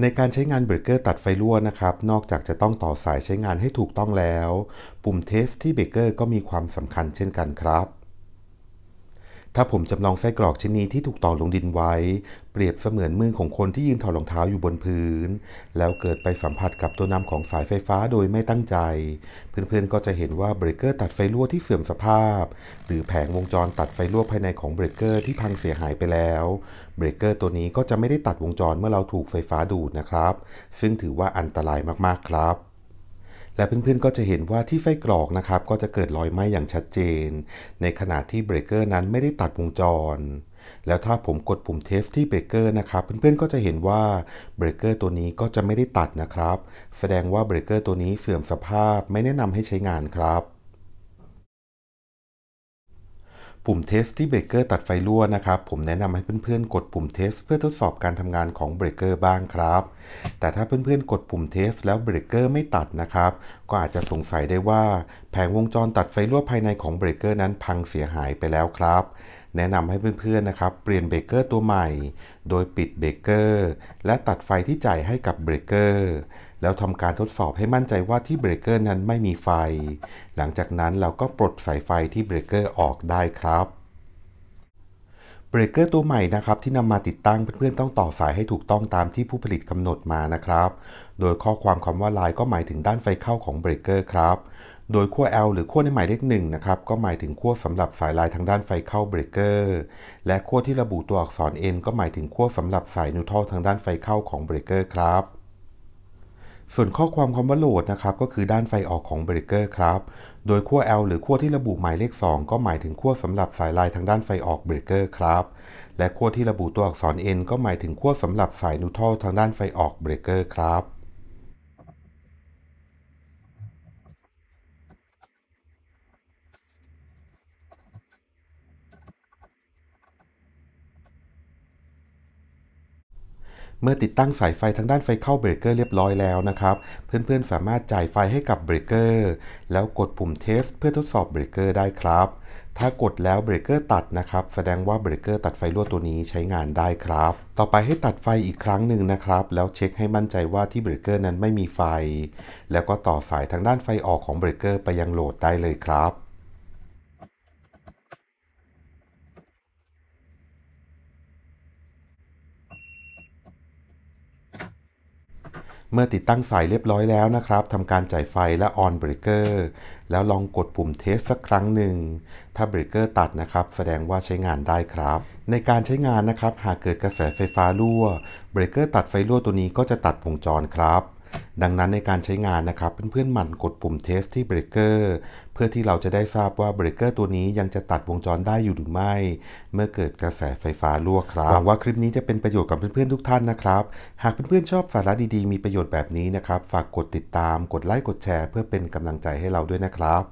ในการใช้งานเบรกเกอร์ตัดไฟรั่วนะครับ นอกจากจะต้องต่อสายใช้งานให้ถูกต้องแล้ว ปุ่มเทสที่เบรกเกอร์ก็มีความสำคัญเช่นกันครับถ้าผมจำลองไส้กรอกชนิดที่ถูกตอกลงดินไว้ เปรียบเสมือนมือของคนที่ยืนถอดรองเท้าอยู่บนพื้น แล้วเกิดไปสัมผัสกับตัวนำของสายไฟฟ้าโดยไม่ตั้งใจ เพื่อนๆก็จะเห็นว่าเบรกเกอร์ตัดไฟรั่วที่เสื่อมสภาพ หรือแผงวงจรตัดไฟรั่วภายในของเบรกเกอร์ที่พังเสียหายไปแล้ว เบรกเกอร์ตัวนี้ก็จะไม่ได้ตัดวงจรเมื่อเราถูกไฟฟ้าดูดนะครับ ซึ่งถือว่าอันตรายมากๆครับและเพื่อนๆก็จะเห็นว่าที่ไฟกรอกนะครับ ก็จะเกิดรอยไหม้อย่างชัดเจน ในขณะที่เบรกเกอร์นั้นไม่ได้ตัดวงจรแล้วถ้าผมกดปุ่มเทสที่เบรกเกอร์นะครับเพื่อนๆก็จะเห็นว่าเบรกเกอร์ตัวนี้ก็จะไม่ได้ตัดนะครับ แสดงว่าเบรกเกอร์ตัวนี้เสื่อมสภาพ ไม่แนะนำให้ใช้งานครับปุ่มเทสที่เบรกเกอร์ตัดไฟรั่วนะครับ ผมแนะนำให้เพื่อนๆ กดปุ่มเทสเพื่อทดสอบการทำงานของเบรกเกอร์บ้างครับ แต่ถ้าเพื่อนๆ กดปุ่มเทสแล้วเบรกเกอร์ไม่ตัดนะครับ ก็อาจจะสงสัยได้ว่า แผงวงจรตัดไฟรั่วภายในของเบรกเกอร์นั้นพังเสียหายไปแล้วครับแนะนำให้เพื่อนๆนะครับ เปลี่ยนเบรกเกอร์ตัวใหม่ โดยปิดเบรกเกอร์และตัดไฟที่จ่ายให้กับเบรกเกอร์ แล้วทำการทดสอบให้มั่นใจว่าที่เบรกเกอร์นั้นไม่มีไฟ หลังจากนั้นเราก็ปลดสายไฟที่เบรกเกอร์ออกได้ครับเบรกเกอร์ตัวใหม่นะครับที่นำมาติดตั้งเพื่อนๆต้องต่อสายให้ถูกต้องตามที่ผู้ผลิตกำหนดมานะครับ โดยข้อความคำว่าลายก็หมายถึงด้านไฟเข้าของเบรกเกอร์ครับโดยขั้ว L หรือขั้วในหมายเลขหนึ่งนะครับก็หมายถึงขั้วสำหรับสายลายทางด้านไฟเข้าเบรกเกอร์และขั้วที่ระบุตัวอักษร N ก็หมายถึงขั้วสำหรับสายนิวทรัลทางด้านไฟเข้าของเบรกเกอร์ครับส่วนข้อความคำบ่าโหลดนะครับก็คือด้านไฟออกของเบรกเกอร์ครับ โดยขั้ว L หรือขั้วที่ระบุหมายเลข 2 ก็หมายถึงขั้วสำหรับสายลายทางด้านไฟออกเบรกเกอร์ครับและขั้วที่ระบุตัวอักษร N ก็หมายถึงขั้วสำหรับสายนูทัลทางด้านไฟออกเบรกเกอร์ครับเมื่อติดตั้งสายไฟทางด้านไฟเข้าเบรกเกอร์เรียบร้อยแล้วนะครับ เพื่อนๆสามารถจ่ายไฟให้กับเบรกเกอร์แล้วกดปุ่มเทส เพื่อทดสอบเบรกเกอร์ได้ครับ ถ้ากดแล้วเบรกเกอร์ตัดนะครับแสดงว่าเบรกเกอร์ตัดไฟรั่วตัวนี้ใช้งานได้ครับ ต่อไปให้ตัดไฟอีกครั้งหนึ่งนะครับแล้วเช็คให้มั่นใจว่าที่เบรกเกอร์นั้นไม่มีไฟแล้วก็ต่อสายทางด้านไฟออกของเบรกเกอร์ไปยังโหลดได้เลยครับเมื่อติดตั้งสายเรียบร้อยแล้วนะครับ ทำการจ่ายไฟและออนเบรกเกอร์ แล้วลองกดปุ่มเทสสักครั้งหนึ่ง ถ้าเบรกเกอร์ตัดนะครับ แสดงว่าใช้งานได้ครับ ในการใช้งานนะครับ หากเกิดกระแสไฟฟ้ารั่ว เบรกเกอร์ตัดไฟรั่วตัวนี้ก็จะตัดวงจรครับดังนั้นในการใช้งานนะครับเพื่อนๆหมั่นกดปุ่มเทสที่เบรกเกอร์เพื่อที่เราจะได้ทราบว่าเบรกเกอร์ตัวนี้ยังจะตัดวงจรได้อยู่หรือไม่ เมื่อเกิดกระแสไฟฟ้ารั่วครับหวังว่าคลิปนี้จะเป็นประโยชน์กับเพื่อนๆทุกท่านนะครับหากเพื่อนๆชอบสาระดี ๆ มีประโยชน์แบบนี้นะครับ ฝากกดติดตามกดไลค์กดแชร์ เพื่อเป็นกำลังใจให้เราด้วยนะครับ